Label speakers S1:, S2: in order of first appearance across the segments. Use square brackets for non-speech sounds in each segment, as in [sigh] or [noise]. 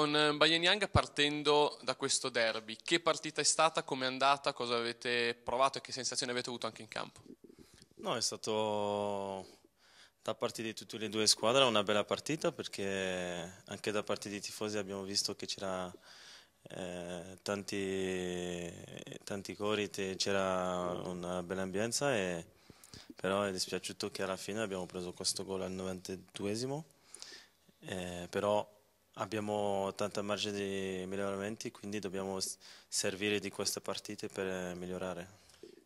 S1: con eh, Bayern Yang partendo da questo derby, che partita è stata, come è andata, cosa avete provato e che sensazione avete avuto anche in campo?
S2: No, è stato da parte di tutte le due squadre una bella partita perché anche da parte dei tifosi abbiamo visto che c'era eh, tanti, tanti cori, c'era una bella ambienza e, però è dispiaciuto che alla fine abbiamo preso questo gol al 92esimo eh, però Abbiamo tanta margine di miglioramenti, quindi dobbiamo servire di queste partite per eh, migliorare.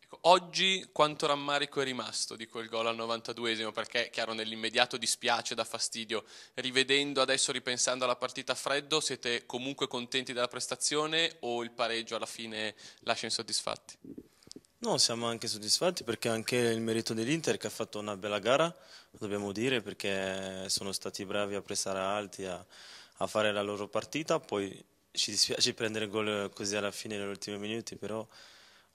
S1: Ecco, oggi quanto rammarico è rimasto di quel gol al 92esimo? Perché, chiaro, nell'immediato dispiace, dà fastidio. Rivedendo adesso, ripensando alla partita a freddo, siete comunque contenti della prestazione o il pareggio alla fine lascia insoddisfatti?
S2: No, siamo anche soddisfatti perché anche il merito dell'Inter che ha fatto una bella gara, dobbiamo dire, perché sono stati bravi a pressare alti, a a fare la loro partita, poi ci dispiace [laughs] prendere gol così alla fine negli ultimi minuti, però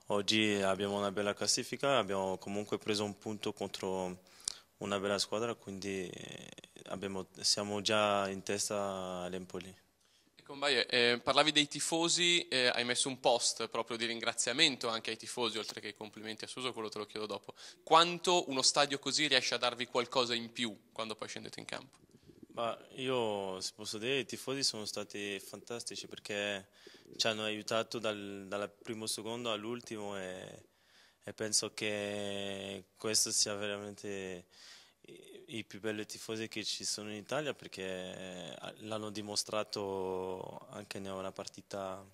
S2: oggi abbiamo una bella classifica, abbiamo comunque preso un punto contro una bella squadra, quindi eh, abbiamo, siamo già in testa all'Empoli.
S1: Eh, parlavi dei tifosi, eh, hai messo un post proprio di ringraziamento anche ai tifosi, oltre che i complimenti a Suso, quello te lo chiedo dopo. Quanto uno stadio così riesce a darvi qualcosa in più quando poi scendete in campo?
S2: Ma io, se posso dire, i tifosi sono stati fantastici perché ci hanno aiutato dal, dal primo secondo all'ultimo e, e, penso che questo sia veramente i più belli tifosi che ci sono in Italia perché eh, l'hanno dimostrato anche in una partita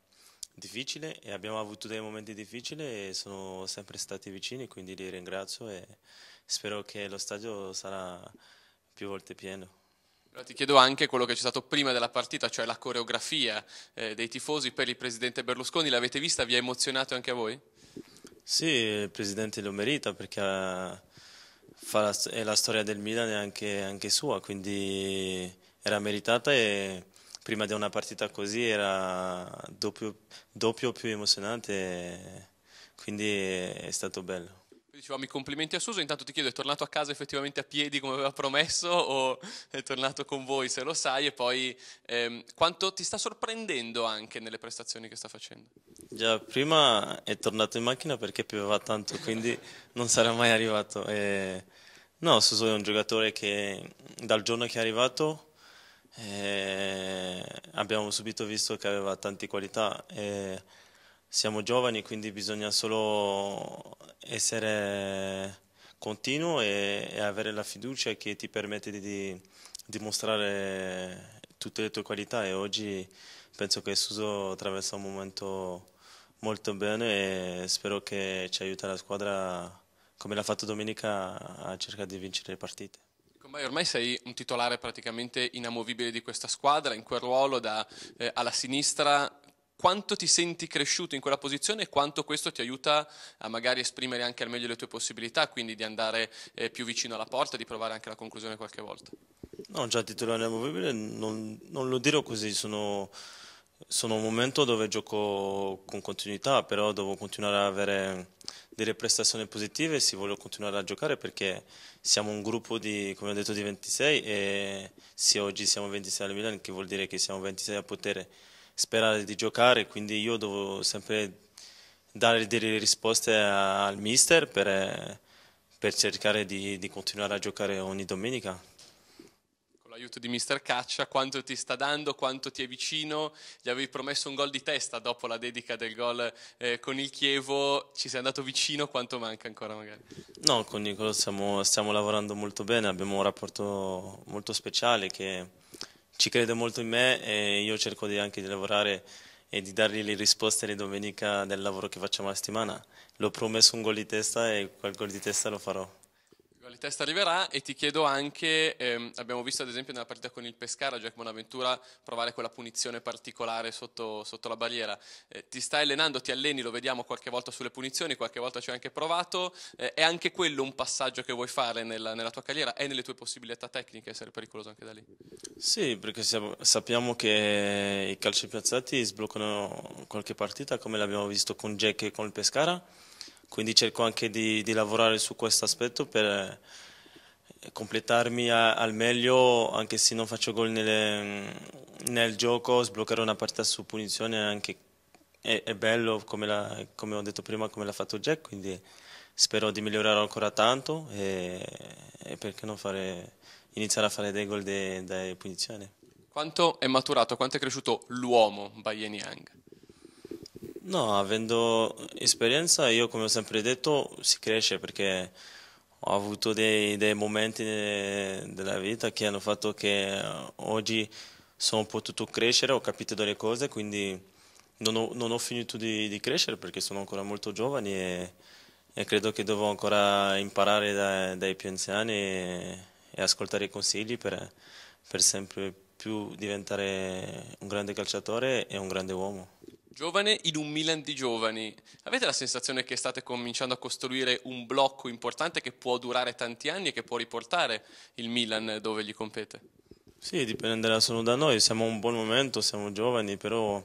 S2: difficile e abbiamo avuto dei momenti difficili e sono sempre stati vicini, quindi li ringrazio e spero che lo stadio sarà più volte pieno ti chiedo anche quello che c'è stato prima della partita, cioè la
S1: coreografia eh, dei tifosi per il presidente Berlusconi. L'avete vista? Vi ha emozionato anche a voi?
S2: Sì, il presidente lo merita perché la, è la storia del Milan e anche, anche sua, quindi era meritata e prima di una partita così era doppio, doppio più emozionante, quindi è stato bello.
S1: Dicevamo i complimenti a Suso, intanto ti chiedo, è tornato a casa effettivamente a piedi come aveva promesso o è tornato con voi se lo sai e poi ehm, quanto ti sta sorprendendo anche nelle prestazioni che sta facendo?
S2: Già, prima è tornato in macchina perché pioveva tanto, quindi [laughs] non sarà mai arrivato. E... No, Suso è un giocatore che dal giorno che è arrivato eh, abbiamo subito visto che aveva tante qualità. E siamo giovani, quindi bisogna solo essere continuo e, e avere la fiducia che ti permette di dimostrare tutte le tue qualità e oggi penso che Suso attraversa un momento molto bene e spero che ci aiuta la squadra come l'ha fatto domenica a cercare di vincere le partite.
S1: Ecco, ormai sei un titolare praticamente inamovibile di questa squadra, in quel ruolo da eh, alla sinistra quanto ti senti cresciuto in quella posizione e quanto questo ti aiuta a magari esprimere anche al meglio le tue possibilità, quindi di andare eh, più vicino alla porta, di provare anche la conclusione qualche volta.
S2: No, già titolare inamovibile non, non lo dirò così, sono, sono un momento dove gioco con continuità, però devo continuare a avere delle prestazioni positive se voglio continuare a giocare perché siamo un gruppo di, come ho detto, di 26 e se oggi siamo 26 al Milan, che vuol dire che siamo 26 a potere sperare di giocare, quindi io devo sempre dare delle risposte al mister per, per cercare di, di continuare a giocare ogni domenica
S1: Con l'aiuto di Mister Caccia, quanto ti sta dando, quanto ti è vicino. Gli avevi promesso un gol di testa dopo la dedica del gol eh, con il Chievo, ci sei andato vicino, quanto manca ancora magari?
S2: No, con Nicola stiamo, stiamo lavorando molto bene, abbiamo un rapporto molto speciale che ci crede molto in me e io cerco di anche di lavorare e di dargli le risposte di domenica del lavoro che facciamo la settimana. L'ho promesso un gol di testa e quel gol di testa lo farò
S1: testa arriverà e ti chiedo anche, ehm, abbiamo visto ad esempio nella partita con il Pescara, Jack Bonaventura provare quella punizione particolare sotto, sotto la barriera, eh, ti stai allenando, ti alleni, lo vediamo qualche volta sulle punizioni, qualche volta ci hai anche provato, eh, è anche quello un passaggio che vuoi fare nella, nella tua carriera, è nelle tue possibilità tecniche essere pericoloso anche da lì?
S2: Sì, perché sappiamo che i calci piazzati sbloccano qualche partita come l'abbiamo visto con Jack e con il Pescara quindi cerco anche di, di lavorare su questo aspetto per eh, completarmi a, al meglio anche se non faccio gol nelle, nel gioco, sbloccare una partita su punizione anche, è, è, bello come, la, come ho detto prima come l'ha fatto Jack, quindi spero di migliorare ancora tanto e, e perché non fare, iniziare a fare dei gol da de, punizione.
S1: Quanto è maturato, quanto è cresciuto l'uomo Bayern Bayeniang?
S2: No, avendo esperienza io come ho sempre detto si cresce perché ho avuto dei, dei momenti de, eh, della vita che hanno fatto che eh, oggi sono potuto crescere, ho capito delle cose, quindi non ho, non ho finito di, di, crescere perché sono ancora molto giovane e, e credo che devo ancora imparare da, dai più anziani e, e ascoltare i consigli per, per sempre più diventare un grande calciatore e un grande uomo
S1: giovane in un Milan di giovani. Avete la sensazione che state cominciando a costruire un blocco importante che può durare tanti anni e che può riportare il Milan dove gli compete?
S2: Sì, dipenderà solo da noi, siamo a un buon momento, siamo giovani, però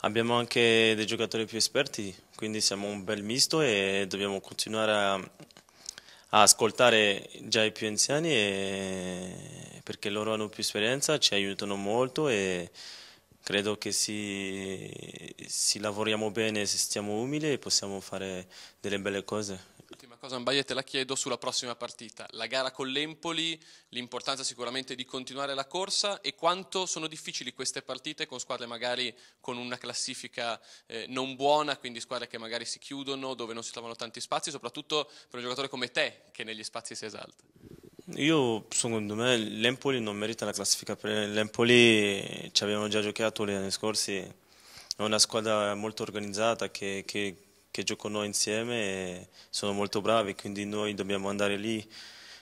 S2: abbiamo anche dei giocatori più esperti, quindi siamo un bel misto e dobbiamo continuare a, a ascoltare già i più anziani e, perché loro hanno più esperienza, ci aiutano molto e Credo che se, lavoriamo bene, se stiamo umili, possiamo fare delle belle cose.
S1: L'ultima cosa, Ambaia, te la chiedo sulla prossima partita. La gara con l'Empoli, l'importanza sicuramente di continuare la corsa e quanto sono difficili queste partite con squadre magari con una classifica eh, non buona, quindi squadre che magari si chiudono, dove non si trovano tanti spazi, soprattutto per un giocatore come te che negli spazi si esalta.
S2: Io secondo me l'Empoli non merita la classifica, l'Empoli ci abbiamo già giocato gli anni scorsi, è una squadra molto organizzata che, che, che gioca noi insieme e sono molto bravi, quindi noi dobbiamo andare lì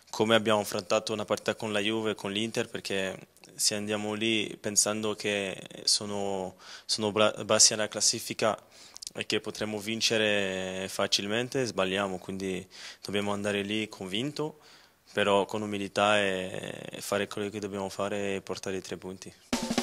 S2: come abbiamo affrontato una partita con la Juve e con l'Inter perché se andiamo lì pensando che sono, sono bassi alla classifica e che potremmo vincere facilmente sbagliamo, quindi dobbiamo andare lì convinto però con umiltà e fare quello che dobbiamo fare e portare i tre punti.